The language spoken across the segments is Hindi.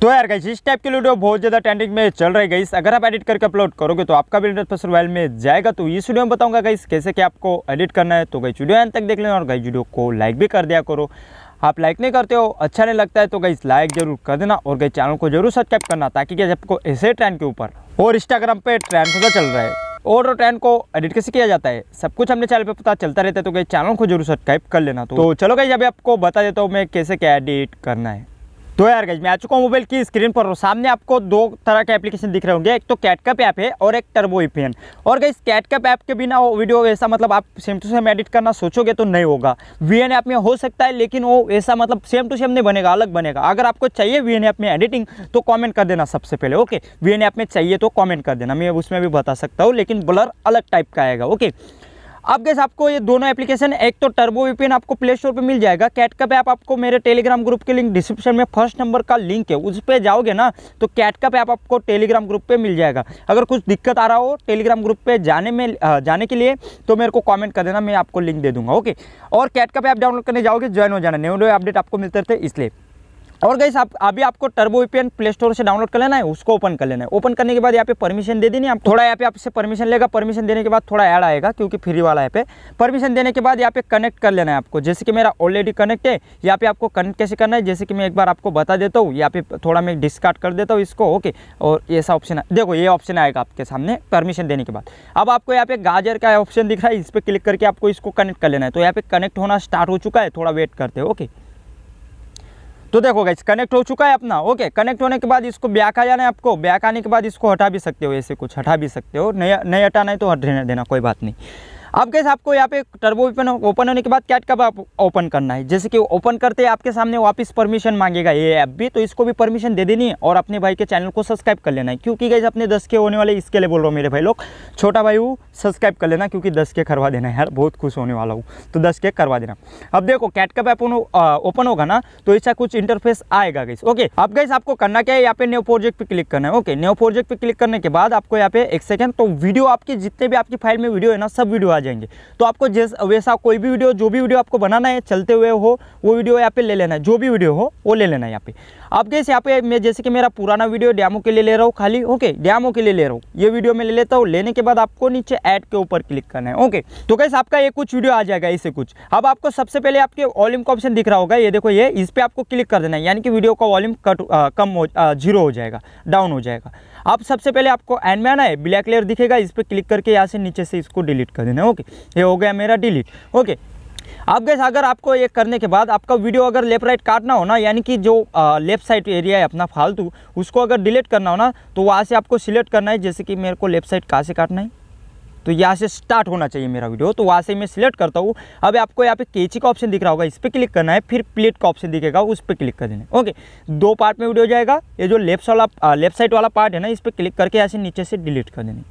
तो यार गाइस इस टाइप की वीडियो बहुत ज़्यादा ट्रेंडिंग में चल रही गाइस अगर आप एडिट करके अपलोड करोगे तो आपका भी इंटरनेट मोबाइल में जाएगा तो इस वीडियो में बताऊंगा गाइस कैसे क्या आपको एडिट करना है तो गाइस वीडियो अंत तक देख लेना और गाइस वीडियो को लाइक भी कर दिया करो आप लाइक नहीं करते हो अच्छा नहीं लगता है तो गाइस लाइक जरूर कर देना और गई चैनल को जरूर सब्सक्राइब करना ताकि गैस आपको ऐसे ट्रेंड के ऊपर और इंस्टाग्राम पे ट्रेंड सदा चल रहा है और ट्रेंड को एडिट कैसे किया जाता है सब कुछ हमने चैनल पे पता चलता रहता है तो गई चैनल को जरूर सब्सक्राइब कर लेना तो, तो चलो गई अभी आपको बता देता हूँ मैं कैसे क्या एडिट करना है तो यार गज मैं आ चुका हूँ मोबाइल की स्क्रीन पर सामने आपको दो तरह के एप्लीकेशन दिख रहे होंगे एक तो कैटकप ऐप है और एक टर्बो वीपीएन e और गई कैटकप ऐप के बिना वो वीडियो ऐसा मतलब आप सेम टू सेम एडिट करना सोचोगे तो नहीं होगा वी ऐप में हो सकता है लेकिन वो ऐसा मतलब सेम टू सेम नहीं बनेगा अलग बनेगा अगर आपको चाहिए वी ऐप में एडिटिंग तो कॉमेंट कर देना सबसे पहले ओके वी ऐप में चाहिए तो कॉमेंट कर देना मैं उसमें भी बता सकता हूँ लेकिन ब्लर अलग टाइप का आएगा ओके अब गैस आपको ये दोनों एप्लीकेशन एक तो टर्बो वीपीएन आपको प्ले स्टोर पर मिल जाएगा कैट ऐप आपको मेरे टेलीग्राम ग्रुप के लिंक डिस्क्रिप्शन में फर्स्ट नंबर का लिंक है उस पर जाओगे ना तो कैट ऐप आपको टेलीग्राम ग्रुप पे मिल जाएगा अगर कुछ दिक्कत आ रहा हो टेलीग्राम ग्रुप पे जाने में जाने के लिए तो मेरे को कॉमेंट कर देना मैं आपको लिंक दे दूंगा ओके और कैट ऐप डाउनलोड करने जाओगे ज्वाइन हो जाना न्यू अपडेट आपको मिलते रहते इसलिए और गई आप अभी आपको टर्बो वीपीएन प्ले स्टोर से डाउनलोड कर लेना है उसको ओपन कर लेना है ओपन करने के बाद यहाँ पे परमिशन दे देनी आप थोड़ा यहाँ पे आपसे परमिशन लेगा परमिशन देने के बाद थोड़ा ऐड आएगा क्योंकि फ्री वाला है पे परमिशन देने के बाद यहाँ पे कनेक्ट कर लेना है आपको जैसे कि मेरा ऑलरेडी कनेक्ट है यहाँ पे आपको कनेक्ट कैसे करना है जैसे कि मैं एक बार आपको बता देता हूँ यहाँ पे थोड़ा मैं डिस्कार्ड कर देता हूँ इसको ओके और ऐसा ऑप्शन देखो ये ऑप्शन आएगा आपके सामने परमिशन देने के बाद अब आपको यहाँ पे गाजर का ऑप्शन दिख रहा है इस पर क्लिक करके आपको इसको कनेक्ट कर लेना है तो यहाँ पे कनेक्ट होना स्टार्ट हो चुका है थोड़ा वेट करते हो ओके तो देखो गाइस कनेक्ट हो चुका है अपना ओके कनेक्ट होने के बाद इसको ब्याक आ जाना है आपको ब्याक आने के बाद इसको हटा भी सकते हो ऐसे कुछ हटा भी सकते हो नहीं नहीं हटाना है तो हट देना कोई बात नहीं अब गैस आपको यहाँ पे टर्बो ओपन ओपन होने के बाद कैट कब आप ओपन करना है जैसे कि ओपन करते हैं आपके सामने वापस परमिशन मांगेगा ये ऐप भी तो इसको भी परमिशन दे देनी है और अपने भाई के चैनल को सब्सक्राइब कर लेना है क्योंकि कैसे अपने दस के होने वाले इसके लिए बोल रहा हूँ मेरे भाई लोग छोटा भाई हूँ सब्सक्राइब कर लेना क्योंकि दस के करवा देना है यार बहुत खुश होने वाला हूँ तो दस के करवा देना अब देखो कैट कब ऐप ओपन होगा ना तो ऐसा कुछ इंटरफेस आएगा गैस ओके अब गैस आपको करना क्या है यहाँ पे न्यू प्रोजेक्ट पर क्लिक करना है ओके न्यू प्रोजेक्ट पर क्लिक करने के बाद आपको यहाँ पे एक सेकेंड तो वीडियो आपकी जितने भी आपकी फाइल में वीडियो है ना सब वीडियो आ जाएंगे तो आपको जैस वैसा कोई भी वीडियो जो भी वीडियो आपको बनाना है चलते हुए हो वो वीडियो यहाँ पे ले लेना है जो भी वीडियो हो वो ले लेना है यहाँ पे आप जैसे यहाँ पे मैं जैसे कि मेरा पुराना वीडियो डैमो के लिए ले रहा हूँ खाली ओके डैमो के लिए ले रहा हूँ ये वीडियो मैं ले लेता हूँ लेने के बाद आपको नीचे ऐड के ऊपर क्लिक करना है ओके तो कैसे आपका ये कुछ वीडियो आ जाएगा इसे कुछ अब आपको सबसे पहले आपके वॉल्यूम का ऑप्शन दिख रहा होगा ये देखो ये इस पर आपको क्लिक कर देना है यानी कि वीडियो का वॉल्यूम कम हो जीरो हो जाएगा डाउन हो जाएगा आप सबसे पहले आपको एन में आना है ब्लैक लेयर दिखेगा इस पर क्लिक करके यहाँ से नीचे से इसको डिलीट कर देना ओके ये हो गया मेरा डिलीट ओके अब गैस अगर आपको ये करने के बाद आपका वीडियो अगर लेफ्ट राइट काटना हो ना यानी कि जो लेफ्ट साइड एरिया है अपना फालतू उसको अगर डिलीट करना हो ना तो वहाँ से आपको सिलेक्ट करना है जैसे कि मेरे को लेफ्ट साइड कहाँ से काटना है तो यहाँ से स्टार्ट होना चाहिए मेरा वीडियो तो वहाँ से मैं सिलेक्ट करता हूँ अब आपको यहाँ पे कैची का ऑप्शन दिख रहा होगा इस पर क्लिक करना है फिर प्लेट का ऑप्शन दिखेगा उस पर क्लिक कर देना ओके दो पार्ट में वीडियो जाएगा ये जो लेफ्ट वाला लेफ्ट साइड वाला पार्ट है ना इस पर क्लिक करके ऐसे नीचे से डिलीट कर देना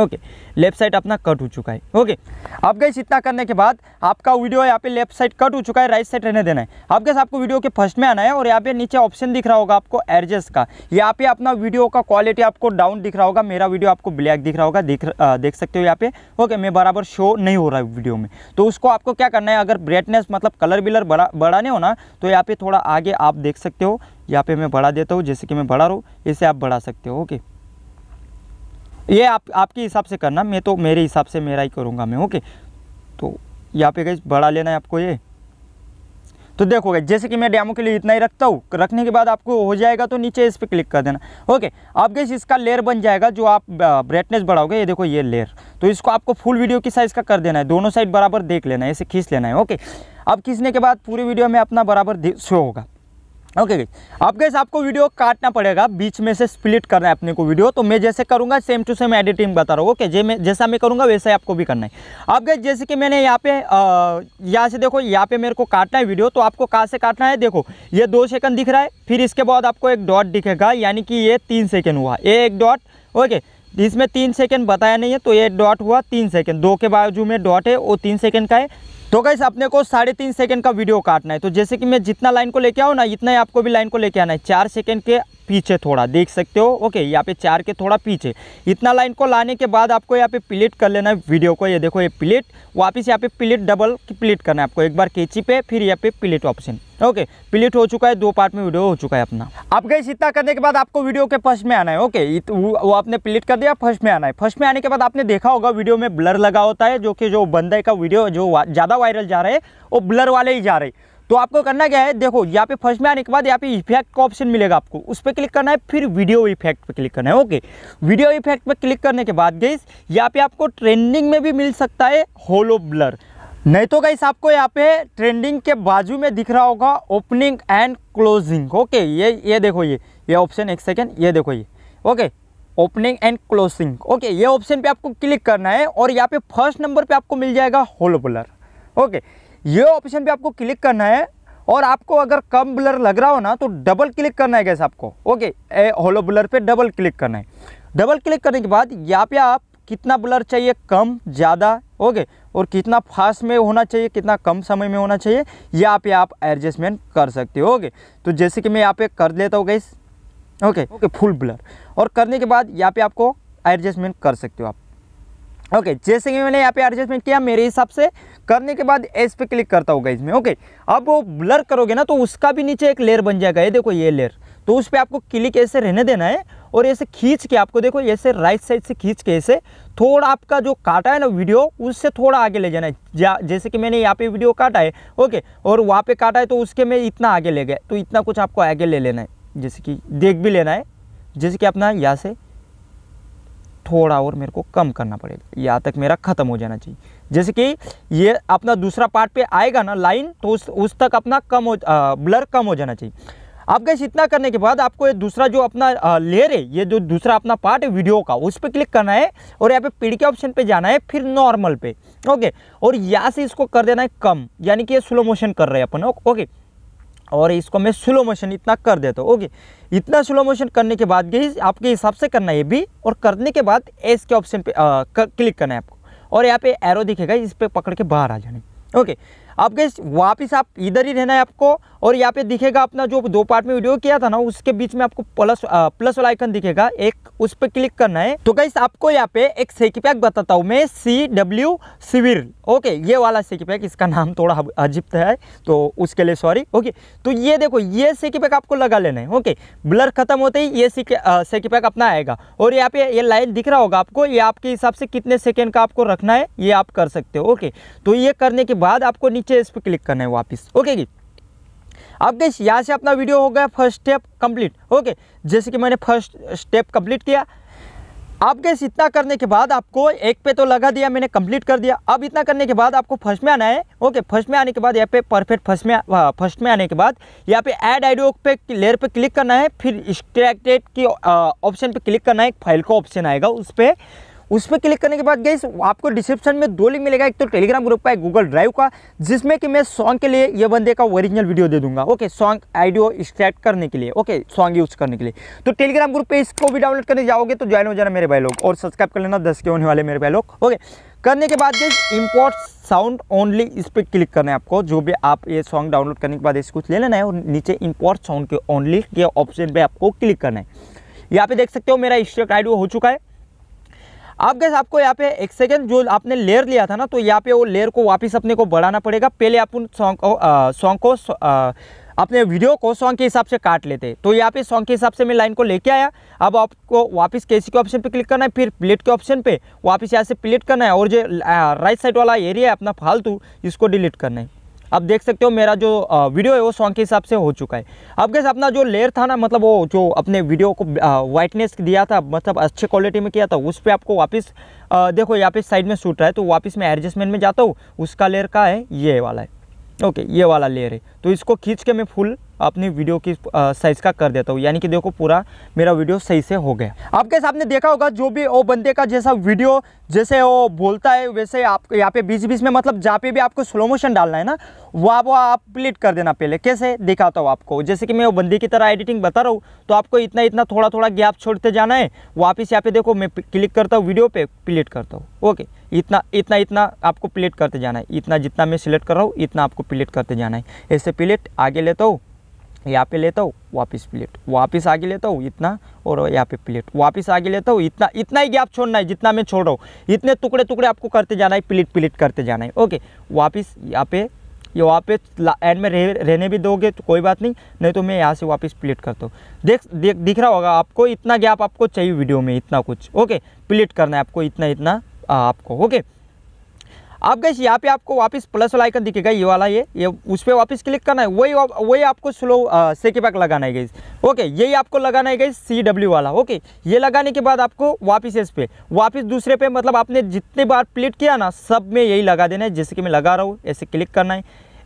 ओके लेफ्ट साइड अपना कट हो चुका है ओके अब गए इतना करने के बाद आपका वीडियो यहाँ पे लेफ्ट साइड कट हो चुका है राइट साइड रहने देना है अब गैस आपको वीडियो के फर्स्ट में आना है और यहाँ पे नीचे ऑप्शन दिख रहा होगा आपको एडजस्ट का यहाँ पे अपना वीडियो का क्वालिटी आपको डाउन दिख रहा होगा मेरा वीडियो आपको ब्लैक दिख रहा होगा दिख देख सकते हो यहाँ पे ओके मैं बराबर शो नहीं हो रहा है वीडियो में तो उसको आपको क्या करना है अगर ब्राइटनेस मतलब कलर बिलर बड़ा बढ़ाने हो ना तो यहाँ पे थोड़ा आगे आप देख सकते हो यहाँ पे मैं बढ़ा देता हूँ जैसे कि मैं बढ़ा रहा हूँ इसे आप बढ़ा सकते हो ओके ये आप आपके हिसाब से करना मैं तो मेरे हिसाब से मेरा ही करूँगा मैं ओके तो यहाँ पे गई बड़ा लेना है आपको ये तो देखो गई जैसे कि मैं डैमो के लिए इतना ही रखता हूँ रखने के बाद आपको हो जाएगा तो नीचे इस पर क्लिक कर देना ओके अब गई इसका लेयर बन जाएगा जो आप ब्राइटनेस बढ़ाओगे ये देखो ये लेयर तो इसको आपको फुल वीडियो की साइज़ का कर देना है दोनों साइड बराबर देख लेना है ऐसे खींच लेना है ओके अब खींचने के बाद पूरी वीडियो में अपना बराबर शो होगा ओके okay, अब गैस आपको वीडियो काटना पड़ेगा बीच में से स्प्लिट करना है अपने को वीडियो तो मैं जैसे करूंगा सेम टू सेम एडिटिंग बता रहा हूँ ओके जे मैं जैसा मैं करूंगा वैसा ही आपको भी करना है अब गैस जैसे कि मैंने यहाँ पे यहाँ से देखो यहाँ पे मेरे को काटना है वीडियो तो आपको कहाँ से काटना है देखो ये दो सेकंड दिख रहा है फिर इसके बाद आपको एक डॉट दिखेगा यानी कि ये तीन सेकेंड हुआ एक डॉट ओके इसमें तीन सेकेंड बताया नहीं है तो ये डॉट हुआ तीन सेकेंड दो के बावजूद में डॉट है वो तीन सेकेंड का है तो कैसे अपने को साढ़े तीन सेकेंड का वीडियो काटना है तो जैसे कि मैं जितना लाइन को लेके आऊँ ना इतना ही आपको भी लाइन को लेके आना है चार सेकेंड के पीछे थोड़ा देख सकते हो ओके यहाँ पे चार के थोड़ा पीछे इतना लाइन को लाने के बाद आपको यहाँ पे प्लेट कर लेना है वीडियो को ये देखो ये प्लेट वापस यहाँ पे प्लेट डबल प्लेट करना है आपको एक बार कैची पे फिर यहाँ पे प्लेट ऑप्शन ओके प्लेट हो चुका है दो पार्ट में वीडियो हो चुका है अपना अब गई इतना करने के बाद आपको वीडियो के फर्स्ट में आना है ओके वो आपने प्लेट कर दिया फर्स्ट में आना है फर्स्ट में आने के बाद आपने देखा होगा वीडियो में ब्लर लगा होता है जो कि जो बंदे का वीडियो जो ज़्यादा वायरल जा रहा है वो ब्लर वाले ही जा रहे हैं तो आपको करना क्या है देखो यहाँ पे फर्स्ट में आने के बाद यहाँ पे इफेक्ट का ऑप्शन मिलेगा आपको उस पर क्लिक करना है फिर वीडियो इफेक्ट पे क्लिक करना है ओके वीडियो इफेक्ट पे क्लिक करने के बाद गई यहाँ पे आपको ट्रेंडिंग में भी मिल सकता है होलो ब्लर नहीं तो गाइस आपको यहाँ पे ट्रेंडिंग के बाजू में दिख रहा होगा ओपनिंग एंड क्लोजिंग ओके ये ये देखो ये ये ऑप्शन एक सेकेंड ये देखो ये okay opening and closing okay ये ऑप्शन पे आपको क्लिक करना है और यहाँ पे फर्स्ट नंबर पे आपको मिल जाएगा होलो ब्लर ओके ये ऑप्शन पे आपको क्लिक करना है और आपको अगर कम ब्लर लग रहा हो ना तो डबल क्लिक करना है गैस आपको ओके ए होलो ब्लर पे डबल क्लिक करना है डबल क्लिक करने के बाद यहाँ पे आप कितना ब्लर चाहिए कम ज़्यादा ओके और कितना फास्ट में होना चाहिए कितना कम समय में होना चाहिए यहाँ पे आप एडजस्टमेंट कर सकते हो ओके तो जैसे कि मैं यहाँ पे कर लेता हूँ guys okay okay full blur और करने के बाद यहाँ पे आपको एडजस्टमेंट कर सकते हो आप ओके okay, जैसे कि मैंने यहाँ पे एडजस्टमेंट किया मेरे हिसाब से करने के बाद एस पे क्लिक करता होगा इसमें ओके okay, अब वो ब्लर करोगे ना तो उसका भी नीचे एक लेयर बन जाएगा ये देखो ये लेयर तो उस पर आपको क्लिक ऐसे रहने देना है और ऐसे खींच के आपको देखो ऐसे राइट साइड से खींच के ऐसे थोड़ा आपका जो काटा है ना वीडियो उससे थोड़ा आगे ले जाना है जा, जैसे कि मैंने यहाँ पे वीडियो काटा है ओके और वहाँ पर काटा है तो उसके में इतना आगे ले गया तो इतना कुछ आपको आगे ले लेना है जैसे कि देख भी लेना है जैसे कि अपना यहाँ से थोड़ा और मेरे को कम करना पड़ेगा यहाँ तक मेरा ख़त्म हो जाना चाहिए जैसे कि ये अपना दूसरा पार्ट पे आएगा ना लाइन तो उस उस तक अपना कम हो आ, ब्लर कम हो जाना चाहिए आप गैस इतना करने के बाद आपको ये दूसरा जो अपना लेयर है ये जो दूसरा अपना पार्ट है वीडियो का उस पर क्लिक करना है और यहाँ पे पेड़ के ऑप्शन पे जाना है फिर नॉर्मल पे ओके और यहाँ से इसको कर देना है कम यानी कि ये स्लो मोशन कर रहे हैं अपन ओके और इसको मैं स्लो मोशन इतना कर देता हूँ ओके इतना स्लो मोशन करने के बाद गई आपके हिसाब से करना है भी और करने के बाद एस के ऑप्शन पे आ, कर, क्लिक करना है आपको और यहाँ पे एरो दिखेगा इस पर पकड़ के बाहर आ जाना ओके आप गई वापस आप इधर ही रहना है आपको और यहाँ पे दिखेगा अपना जो दो पार्ट में वीडियो किया था ना उसके बीच में आपको प्लस प्लस वाला आइकन दिखेगा एक उस पर क्लिक करना है तो गाइस आपको यहाँ पे एक सेकी पैक बताता हूँ मैं सी डब्ल्यू सिविर ओके ये वाला सेकी पैक इसका नाम थोड़ा अजीब है तो उसके लिए सॉरी ओके तो ये देखो ये सेकी पैक आपको लगा लेना है ओके ब्लर खत्म होते ही ये सेकी पैक अपना आएगा और यहाँ पे ये लाइन दिख रहा होगा आपको ये आपके हिसाब से कितने सेकेंड का आपको रखना है ये आप कर सकते हो ओके तो ये करने के बाद आपको नीचे इस पर क्लिक करना है वापिस ओके जी अब गई यहाँ से अपना वीडियो हो गया फर्स्ट स्टेप कंप्लीट ओके जैसे कि मैंने फर्स्ट स्टेप कंप्लीट किया अब गैस इतना करने के बाद आपको एक पे तो लगा दिया मैंने कंप्लीट कर दिया अब इतना करने के बाद आपको फर्स्ट में आना है ओके फर्स्ट में आने के बाद यहाँ पे परफेक्ट फर्स्ट में फर्स्ट हाँ, में आने के बाद यहाँ पे ऐड आइडियो पे लेयर पे क्लिक करना है फिर स्ट्रैक्टेड की ऑप्शन uh, पे क्लिक करना है एक फाइल का ऑप्शन आएगा उस पर उस पर क्लिक करने के बाद गई आपको डिस्क्रिप्शन में दो लिंक मिलेगा एक तो टेलीग्राम ग्रुप का एक गूगल ड्राइव का जिसमें कि मैं सॉन्ग के लिए ये बंदे का ओरिजिनल वीडियो दे दूंगा ओके सॉन्ग आइडियो एक्सट्रैक्ट करने के लिए ओके सॉन्ग यूज करने के लिए तो टेलीग्राम ग्रुप पर इसको भी डाउनलोड करने जाओगे तो ज्वाइन हो जाना मेरे भाई लोग और सब्सक्राइब कर लेना दस के होने वाले मेरे भाई लोग ओके करने के बाद गई इम्पोर्ट साउंड ओनली इस पर क्लिक करना है आपको जो भी आप ये सॉन्ग डाउनलोड करने के बाद इस कुछ ले लेना है और नीचे इम्पोर्ट साउंड के ओनली के ऑप्शन पर आपको क्लिक करना है यहाँ पे देख सकते हो मेरा इंस्ट्रक्ट आइडियो हो चुका है अब गैस आपको यहाँ पे एक सेकेंड जो आपने लेयर लिया था ना तो यहाँ पे वो लेयर को वापस अपने को बढ़ाना पड़ेगा पहले आप उन सॉन्ग को सॉन्ग को अपने वीडियो को सॉन्ग के हिसाब से काट लेते तो यहाँ पे सॉन्ग के हिसाब से मैं लाइन को लेके आया अब आपको वापस केसी के ऑप्शन पे क्लिक करना है फिर प्लेट के ऑप्शन पे वापस यहाँ से प्लेट करना है और जो राइट साइड वाला एरिया है अपना फालतू इसको डिलीट करना है आप देख सकते हो मेरा जो वीडियो है वो सॉन्ग के हिसाब से हो चुका है अब कैसे अपना जो लेयर था ना मतलब वो जो अपने वीडियो को वाइटनेस दिया था मतलब अच्छे क्वालिटी में किया था उस पर आपको वापस देखो यहाँ पे साइड में सूट रहा है तो वापस मैं एडजस्टमेंट में जाता हूँ उसका लेयर का है ये वाला है ओके ये वाला लेयर है तो इसको खींच के मैं फुल अपनी वीडियो की साइज़ का कर देता हूँ यानी कि देखो पूरा मेरा वीडियो सही से हो गया आपके सामने देखा होगा जो भी वो बंदे का जैसा वीडियो जैसे वो बोलता है वैसे आप यहाँ पे बीच बीच में मतलब जहाँ पे भी आपको स्लो मोशन डालना है ना वह वो आप प्लेट कर देना पहले कैसे दिखाता हूँ आपको जैसे कि मैं वो बंदे की तरह एडिटिंग बता रहा हूँ तो आपको इतना इतना थोड़ा थोड़ा गैप छोड़ते जाना है वापिस यहाँ पे देखो मैं क्लिक करता हूँ वीडियो पे प्लेट करता हूँ ओके इतना इतना इतना आपको प्लेट करते जाना है इतना जितना मैं सिलेक्ट कर रहा हूँ इतना आपको प्लेट करते जाना है ऐसे प्लेट आगे लेता हूँ यहाँ पे लेता हूँ वापस प्लेट वापस आगे लेता हूँ इतना और यहाँ पे प्लेट वापस आगे लेता हूँ इतना इतना ही गैप छोड़ना है जितना मैं छोड़ रहा हूँ इतने टुकड़े टुकड़े आपको करते जाना है प्लेट प्लेट करते जाना है ओके वापस यहाँ पे ये वहाँ पे एंड में रह, रहने भी दोगे तो कोई बात नहीं नहीं तो मैं यहाँ से वापस प्लेट करता हूँ देख देख दिख रहा होगा आपको इतना गैप आपको चाहिए वीडियो में इतना कुछ ओके प्लेट करना है आपको इतना इतना आपको ओके आप गैस यहाँ पे आपको वापस प्लस वाला आइकन दिखेगा ये वाला ये ये उस पर वापस क्लिक करना है वही वही आपको स्लो सेके बैक लगाना है गैस ओके यही आपको लगाना है गैस सी डब्ल्यू वाला ओके ये लगाने के बाद आपको वापस इस पे वापस दूसरे पे मतलब आपने जितने बार प्लेट किया ना सब में यही लगा देना है जैसे कि मैं लगा रहा हूँ ऐसे क्लिक करना है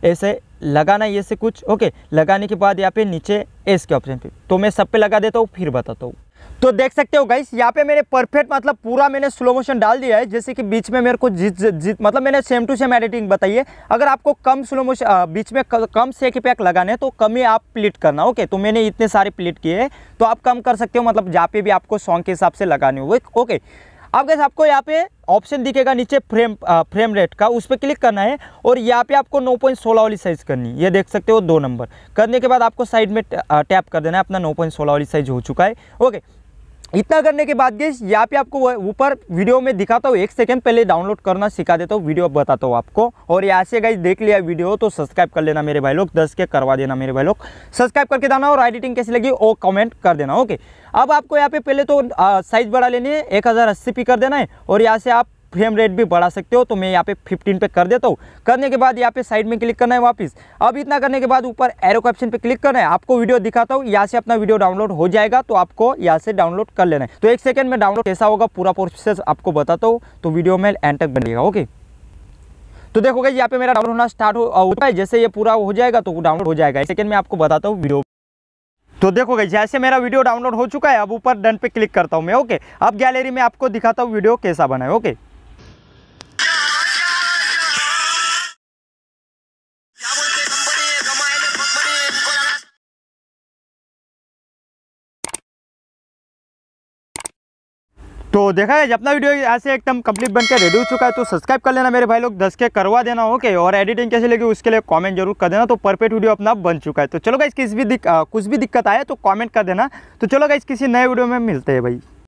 ऐसे लगाना है ऐसे कुछ ओके लगाने के बाद यहाँ पे नीचे एस के ऑप्शन पे तो मैं सब पे लगा देता हूँ फिर बताता हूँ तो देख सकते हो गाइस यहाँ पे मैंने परफेक्ट मतलब पूरा मैंने स्लो मोशन डाल दिया है जैसे कि बीच में मेरे को जित जित मतलब मैंने सेम टू सेम एडिटिंग बताइए अगर आपको कम स्लो मोशन बीच में कम सेक पैक लगाने तो कम ही आप प्लीट करना ओके तो मैंने इतने सारे प्लीट किए तो आप कम कर सकते हो मतलब जहाँ पे भी आपको सॉन्ग के हिसाब से लगाने हुए ओके अब गैस आपको यहाँ पे ऑप्शन दिखेगा नीचे फ्रेम आ, फ्रेम रेट का उस पर क्लिक करना है और यहाँ पे आपको 9.16 वाली साइज़ करनी है ये देख सकते हो दो नंबर करने के बाद आपको साइड में टैप कर देना है अपना 9.16 वाली साइज़ हो चुका है ओके इतना करने के बाद गैस यहाँ पे आपको ऊपर वीडियो में दिखाता हूँ एक सेकंड पहले डाउनलोड करना सिखा देता हूँ वीडियो बताता हूँ आपको और यहाँ से गई देख लिया वीडियो तो सब्सक्राइब कर लेना मेरे भाई लोग दस के करवा देना मेरे भाई लोग सब्सक्राइब करके देना और एडिटिंग कैसी लगी वो कमेंट कर देना ओके अब आपको यहाँ पे पहले तो साइज़ बढ़ा लेनी है एक हज़ार अस्सी पी कर देना है और यहाँ से आप फ्रेम रेट भी बढ़ा सकते हो तो मैं यहाँ पे 15 पे कर देता हूँ करने के बाद यहाँ पे साइड में क्लिक करना है वापस अब इतना करने के बाद ऊपर एरो ऑप्शन पे क्लिक करना है आपको वीडियो दिखाता हूँ यहाँ से अपना वीडियो डाउनलोड हो जाएगा तो आपको यहाँ से डाउनलोड कर लेना है तो एक सेकंड में डाउनलोड कैसा होगा पूरा प्रोसेस आपको बताता हूँ तो वीडियो में एंटर बनेगा ओके तो देखोगे यहाँ पे मेरा डाउनलोड होना स्टार्ट हो जैसे ये पूरा हो जाएगा तो डाउनलोड हो जाएगा सेकंड में आपको बताता हूँ वीडियो तो देखो गई जैसे मेरा वीडियो डाउनलोड हो चुका है अब ऊपर डन पे क्लिक करता हूँ मैं ओके अब गैलरी में आपको दिखाता हूँ वीडियो कैसा बना है ओके तो देखा है अपना वीडियो ऐसे एकदम कंप्लीट बनकर रेडी हो चुका है तो सब्सक्राइब कर लेना मेरे भाई लोग दस के करवा देना ओके और एडिटिंग कैसे लगी उसके लिए कमेंट जरूर कर देना तो परफेक्ट वीडियो अपना बन चुका है तो चलो गाइस किसी भी दिक, आ, कुछ भी दिक्कत आए तो कमेंट कर देना तो चलो गाइस किसी नए वीडियो में मिलते हैं भाई